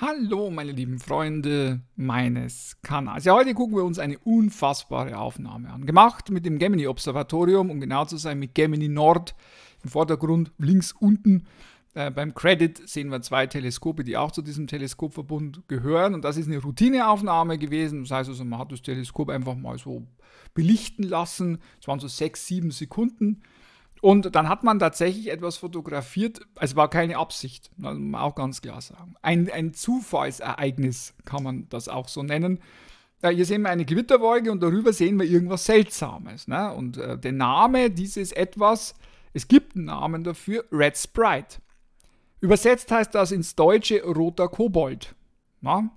Hallo meine lieben Freunde meines Kanals. Ja, heute gucken wir uns eine unfassbare Aufnahme an. Gemacht mit dem Gemini Observatorium, um genau zu sein mit Gemini Nord. Im Vordergrund links unten äh, beim Credit sehen wir zwei Teleskope, die auch zu diesem Teleskopverbund gehören. Und das ist eine Routineaufnahme gewesen. Das heißt also, man hat das Teleskop einfach mal so belichten lassen. Es waren so sechs, sieben Sekunden. Und dann hat man tatsächlich etwas fotografiert. Es war keine Absicht, muss man auch ganz klar sagen. Ein, ein Zufallsereignis kann man das auch so nennen. Ja, äh, hier sehen wir eine Gewitterwolke und darüber sehen wir irgendwas Seltsames. Ne? Und äh, der Name dieses etwas, es gibt einen Namen dafür, Red Sprite. Übersetzt heißt das ins Deutsche roter Kobold. Na? Ne?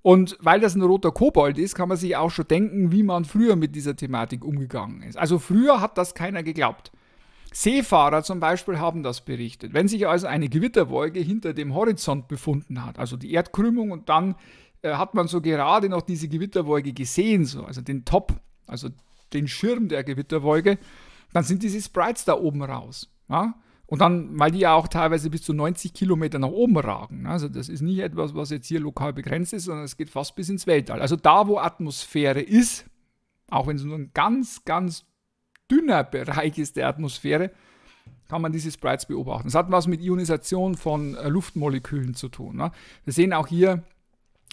Und weil das ein roter Kobold ist, kann man sich auch schon denken, wie man früher mit dieser Thematik umgegangen ist. Also früher hat das keiner geglaubt. Seefahrer zum Beispiel haben das berichtet. Wenn sich also eine Gewitterwolke hinter dem Horizont befunden hat, also die Erdkrümmung und dann äh, hat man so gerade noch diese Gewitterwolke gesehen, so, also den Top, also den Schirm der Gewitterwolke, dann sind diese Sprites da oben raus. Ja? Und dann, weil die ja auch teilweise bis zu 90 Kilometer nach oben ragen. Ne? Also das ist nicht etwas, was jetzt hier lokal begrenzt ist, sondern es geht fast bis ins Weltall. Also da, wo Atmosphäre ist, auch wenn es nur ein ganz, ganz dünner Bereich ist der Atmosphäre, kann man diese Sprites beobachten. Das hat was mit Ionisation von äh, Luftmolekülen zu tun. Ne? Wir sehen auch hier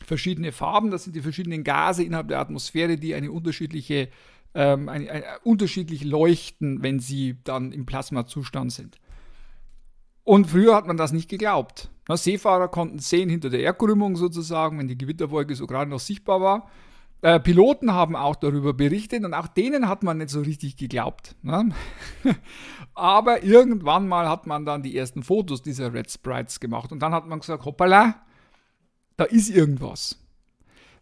verschiedene Farben, das sind die verschiedenen Gase innerhalb der Atmosphäre, die eine unterschiedliche, ähm, eine, eine, unterschiedlich leuchten, wenn sie dann im Plasmazustand sind. Und früher hat man das nicht geglaubt. Na, ne? Seefahrer konnten sehen hinter der Erdkrümmung sozusagen, wenn die Gewitterwolke so gerade noch sichtbar war. Äh, Piloten haben auch darüber berichtet und auch denen hat man nicht so richtig geglaubt. Ne? Aber irgendwann mal hat man dann die ersten Fotos dieser Red Sprites gemacht und dann hat man gesagt, hoppala, da ist irgendwas.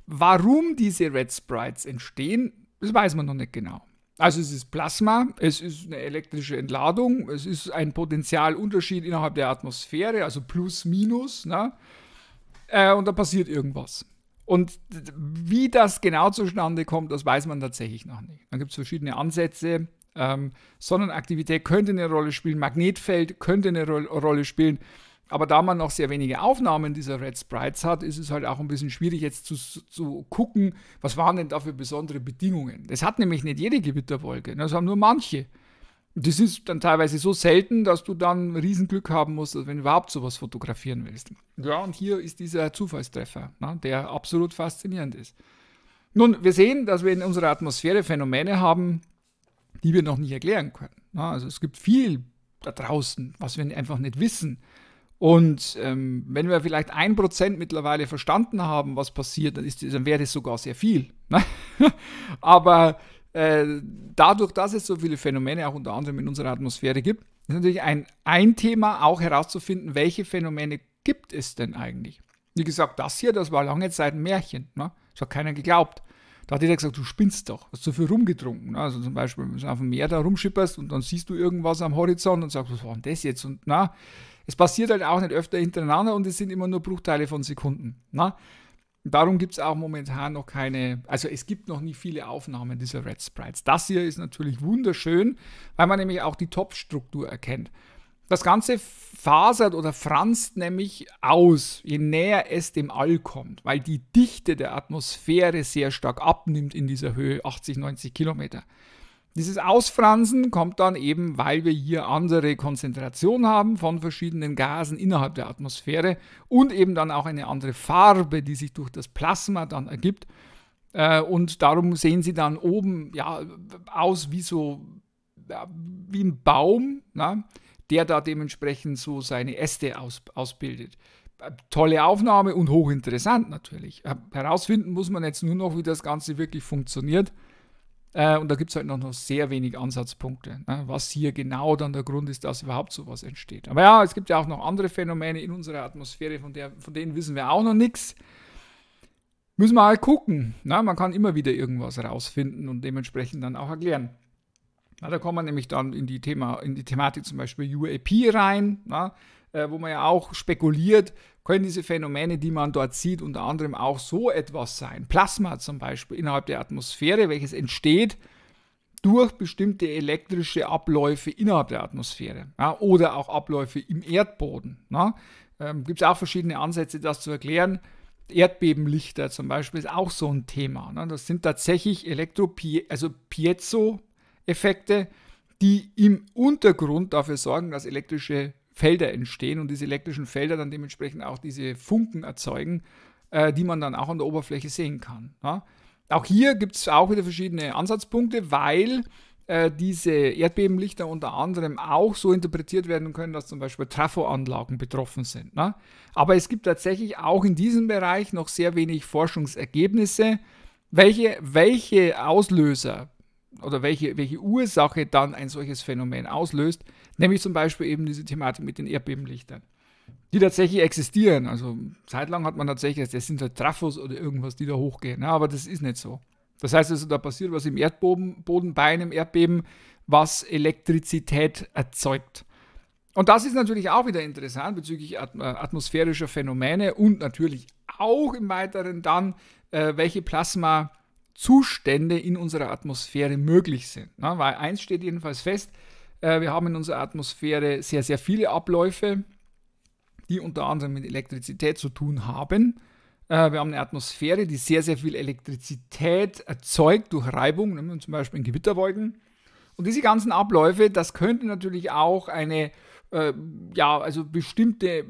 Warum diese Red Sprites entstehen, das weiß man noch nicht genau. Also es ist Plasma, es ist eine elektrische Entladung, es ist ein Potentialunterschied innerhalb der Atmosphäre, also plus, minus. Ne? Äh, und da passiert irgendwas. Und wie das genau zustande kommt, das weiß man tatsächlich noch nicht. Dann gibt es verschiedene Ansätze. Ähm, Sonnenaktivität könnte eine Rolle spielen, Magnetfeld könnte eine Ro Rolle spielen. Aber da man noch sehr wenige Aufnahmen dieser Red Sprites hat, ist es halt auch ein bisschen schwierig jetzt zu, zu gucken, was waren denn da für besondere Bedingungen. Das hat nämlich nicht jede Gewitterwolke, das ne, haben nur manche das ist dann teilweise so selten, dass du dann Riesenglück haben musst, also wenn du überhaupt sowas fotografieren willst. Ja, und hier ist dieser Zufallstreffer, ne, der absolut faszinierend ist. Nun, wir sehen, dass wir in unserer Atmosphäre Phänomene haben, die wir noch nicht erklären können. Ne. Also es gibt viel da draußen, was wir einfach nicht wissen. Und ähm, wenn wir vielleicht ein Prozent mittlerweile verstanden haben, was passiert, dann, ist, dann wäre das sogar sehr viel. Ne? Aber äh, dadurch, dass es so viele Phänomene auch unter anderem in unserer Atmosphäre gibt, ist natürlich ein, ein Thema auch herauszufinden, welche Phänomene gibt es denn eigentlich. Wie gesagt, das hier, das war lange Zeit ein Märchen. Ne? Das hat keiner geglaubt. Da hat jeder gesagt, du spinnst doch, hast zu viel rumgetrunken. Ne? Also zum Beispiel, wenn du auf dem Meer da rumschipperst und dann siehst du irgendwas am Horizont und sagst, was war denn das jetzt? Und na, es passiert halt auch nicht öfter hintereinander und es sind immer nur Bruchteile von Sekunden. Na? Darum gibt es auch momentan noch keine, also es gibt noch nie viele Aufnahmen dieser Red Sprites. Das hier ist natürlich wunderschön, weil man nämlich auch die Topfstruktur erkennt. Das Ganze fasert oder franzt nämlich aus, je näher es dem All kommt, weil die Dichte der Atmosphäre sehr stark abnimmt in dieser Höhe, 80, 90 Kilometer. Dieses Ausfransen kommt dann eben, weil wir hier andere Konzentration haben von verschiedenen Gasen innerhalb der Atmosphäre und eben dann auch eine andere Farbe, die sich durch das Plasma dann ergibt. Äh, und darum sehen sie dann oben ja, aus wie so wie ein Baum, na, der da dementsprechend so seine Äste aus, ausbildet. Äh, tolle Aufnahme und hochinteressant natürlich. Äh, herausfinden muss man jetzt nur noch, wie das Ganze wirklich funktioniert. Äh, und da gibt es halt noch, noch sehr wenig Ansatzpunkte, ne? was hier genau dann der Grund ist, dass überhaupt sowas entsteht. Aber ja, es gibt ja auch noch andere Phänomene in unserer Atmosphäre, von, der, von denen wissen wir auch noch nichts. Müssen wir halt gucken. Ne? Man kann immer wieder irgendwas rausfinden und dementsprechend dann auch erklären. Na, da kommt man nämlich dann in die, Thema, in die Thematik zum Beispiel UAP rein. Na? Ne? äh, wo man ja auch spekuliert, können diese Phänomene, die man dort sieht, unter anderem auch so etwas sein. Plasma zum Beispiel innerhalb der Atmosphäre, welches entsteht durch bestimmte elektrische Abläufe innerhalb der Atmosphäre ja, oder auch Abläufe im Erdboden. Ne? Ähm, Gibt es auch verschiedene Ansätze, das zu erklären. Erdbebenlichter zum Beispiel ist auch so ein Thema. Ne? Das sind tatsächlich Elektro, also Piezo-Effekte, die im Untergrund dafür sorgen, dass elektrische Felder entstehen und diese elektrischen Felder dann dementsprechend auch diese Funken erzeugen, äh, die man dann auch an der Oberfläche sehen kann. Ja? Auch hier gibt es auch wieder verschiedene Ansatzpunkte, weil äh, diese Erdbebenlichter unter anderem auch so interpretiert werden können, dass zum Beispiel Trafo-Anlagen betroffen sind. Ne? Aber es gibt tatsächlich auch in diesem Bereich noch sehr wenig Forschungsergebnisse, welche, welche Auslöser oder welche, welche Ursache dann ein solches Phänomen auslöst. Nämlich zum Beispiel eben diese Thematik mit den Erdbebenlichtern, die tatsächlich existieren. Also zeitlang hat man tatsächlich, das sind halt Trafos oder irgendwas, die da hochgehen. Ja, ne? aber das ist nicht so. Das heißt also, da passiert was im Erdboden Boden, bei einem Erdbeben, was Elektrizität erzeugt. Und das ist natürlich auch wieder interessant bezüglich äh, atmosphärischer Phänomene und natürlich auch im Weiteren dann, äh, welche Plasmazustände in unserer Atmosphäre möglich sind. Ne? Weil eins steht jedenfalls fest, äh, wir haben in unserer Atmosphäre sehr, sehr viele Abläufe, die unter anderem mit Elektrizität zu tun haben. Äh, wir haben eine Atmosphäre, die sehr, sehr viel Elektrizität erzeugt durch Reibung, nehmen wir zum Beispiel in Gewitterwolken. Und diese ganzen Abläufe, das könnte natürlich auch eine, äh, ja, also bestimmte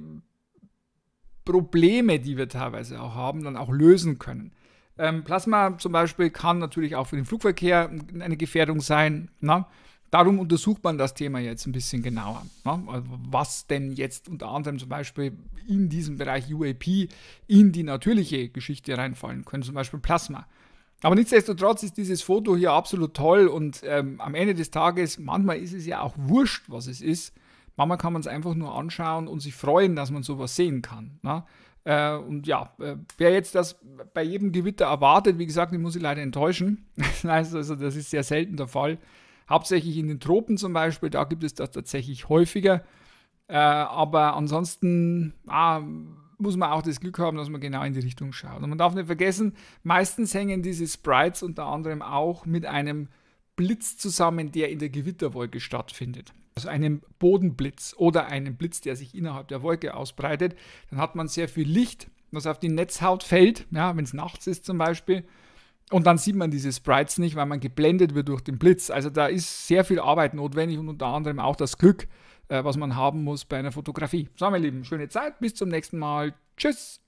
Probleme, die wir teilweise auch haben, dann auch lösen können. Ähm, Plasma zum Beispiel kann natürlich auch für den Flugverkehr eine Gefährdung sein. Na? Darum untersucht man das Thema jetzt ein bisschen genauer. Ne? Also was denn jetzt unter anderem zum Beispiel in diesem Bereich UAP in die natürliche Geschichte reinfallen können, zum Beispiel Plasma. Aber nichtsdestotrotz ist dieses Foto hier absolut toll und ähm, am Ende des Tages, manchmal ist es ja auch wurscht, was es ist. Manchmal kann man es einfach nur anschauen und sich freuen, dass man sowas sehen kann. Ne? Äh, und ja, äh, wer jetzt das bei jedem Gewitter erwartet, wie gesagt, den muss ich leider enttäuschen. Also, also, das ist sehr selten der Fall hauptsächlich in den Tropen zum Beispiel, da gibt es das tatsächlich häufiger. Äh, aber ansonsten ah, muss man auch das Glück haben, dass man genau in die Richtung schaut. Und man darf nicht vergessen, meistens hängen diese Sprites unter anderem auch mit einem Blitz zusammen, der in der Gewitterwolke stattfindet. Also einem Bodenblitz oder einem Blitz, der sich innerhalb der Wolke ausbreitet. Dann hat man sehr viel Licht, was auf die Netzhaut fällt, ja, wenn es nachts ist zum Beispiel. Und dann sieht man diese Sprites nicht, weil man geblendet wird durch den Blitz. Also da ist sehr viel Arbeit notwendig und unter anderem auch das Glück, äh, was man haben muss bei einer Fotografie. So, meine Lieben, schöne Zeit, bis zum nächsten Mal. Tschüss!